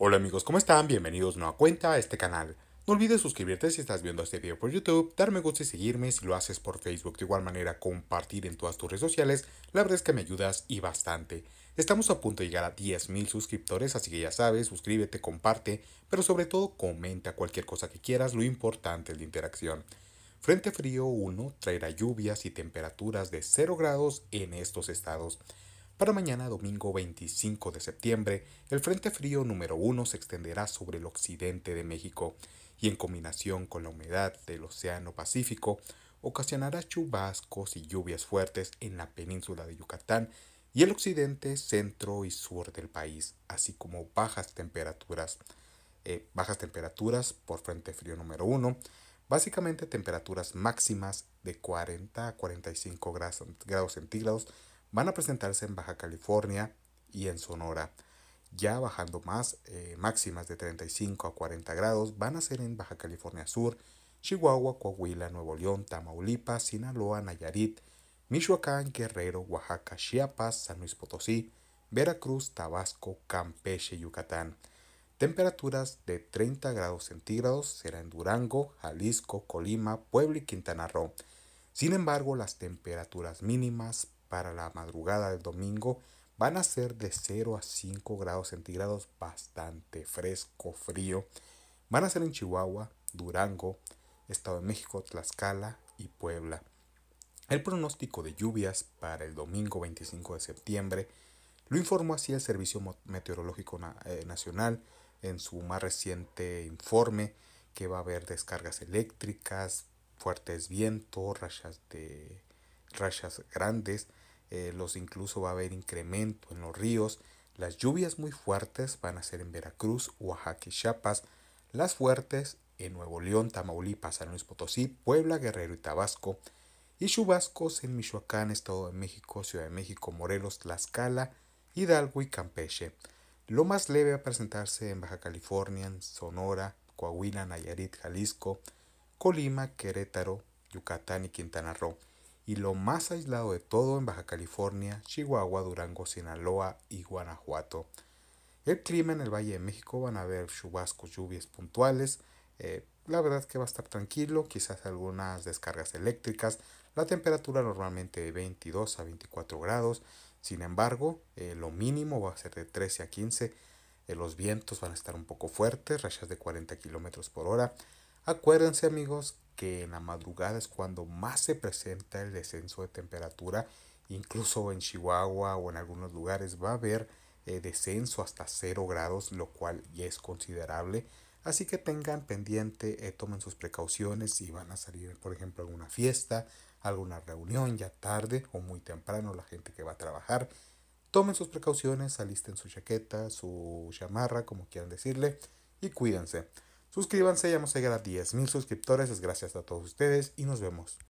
Hola amigos, ¿cómo están? Bienvenidos no a cuenta a este canal. No olvides suscribirte si estás viendo este video por YouTube, dar me gusta y seguirme si lo haces por Facebook. De igual manera, compartir en todas tus redes sociales. La verdad es que me ayudas y bastante. Estamos a punto de llegar a 10.000 suscriptores, así que ya sabes, suscríbete, comparte, pero sobre todo comenta cualquier cosa que quieras, lo importante es la interacción. Frente Frío 1 traerá lluvias y temperaturas de 0 grados en estos estados. Para mañana, domingo 25 de septiembre, el Frente Frío número 1 se extenderá sobre el occidente de México y en combinación con la humedad del Océano Pacífico, ocasionará chubascos y lluvias fuertes en la península de Yucatán y el occidente, centro y sur del país, así como bajas temperaturas. Eh, bajas temperaturas por frente frío número 1, básicamente temperaturas máximas de 40 a 45 grados centígrados van a presentarse en Baja California y en Sonora. Ya bajando más, eh, máximas de 35 a 40 grados van a ser en Baja California Sur, Chihuahua, Coahuila, Nuevo León, Tamaulipas, Sinaloa, Nayarit, Michoacán, Guerrero, Oaxaca, Chiapas, San Luis Potosí, Veracruz, Tabasco, Campeche Yucatán. Temperaturas de 30 grados centígrados será en Durango, Jalisco, Colima, Puebla y Quintana Roo. Sin embargo, las temperaturas mínimas para la madrugada del domingo van a ser de 0 a 5 grados centígrados, bastante fresco, frío. Van a ser en Chihuahua, Durango, Estado de México, Tlaxcala y Puebla. El pronóstico de lluvias para el domingo 25 de septiembre lo informó así el Servicio Meteorológico eh, Nacional en su más reciente informe que va a haber descargas eléctricas, fuertes vientos, rayas de rayas grandes, eh, los incluso va a haber incremento en los ríos. Las lluvias muy fuertes van a ser en Veracruz, Oaxaca y Chiapas. Las fuertes en Nuevo León, Tamaulipas, San Luis Potosí, Puebla, Guerrero y Tabasco. Y chubascos en Michoacán, Estado de México, Ciudad de México, Morelos, Tlaxcala, Hidalgo y Campeche. Lo más leve va a presentarse en Baja California, Sonora, Coahuila, Nayarit, Jalisco, Colima, Querétaro, Yucatán y Quintana Roo y lo más aislado de todo en Baja California, Chihuahua, Durango, Sinaloa y Guanajuato. El clima en el Valle de México van a haber chubascos, lluvias puntuales. Eh, la verdad que va a estar tranquilo, quizás algunas descargas eléctricas. La temperatura normalmente de 22 a 24 grados. Sin embargo, eh, lo mínimo va a ser de 13 a 15. Eh, los vientos van a estar un poco fuertes, rayas de 40 kilómetros por hora. Acuérdense, amigos, que en la madrugada es cuando más se presenta el descenso de temperatura. Incluso en Chihuahua o en algunos lugares va a haber eh, descenso hasta 0 grados, lo cual ya es considerable. Así que tengan pendiente, eh, tomen sus precauciones si van a salir, por ejemplo, a alguna fiesta, alguna reunión ya tarde o muy temprano, la gente que va a trabajar. Tomen sus precauciones, alisten su chaqueta, su chamarra, como quieran decirle, y cuídense. Suscríbanse, ya hemos llegado a 10.000 suscriptores, es gracias a todos ustedes y nos vemos.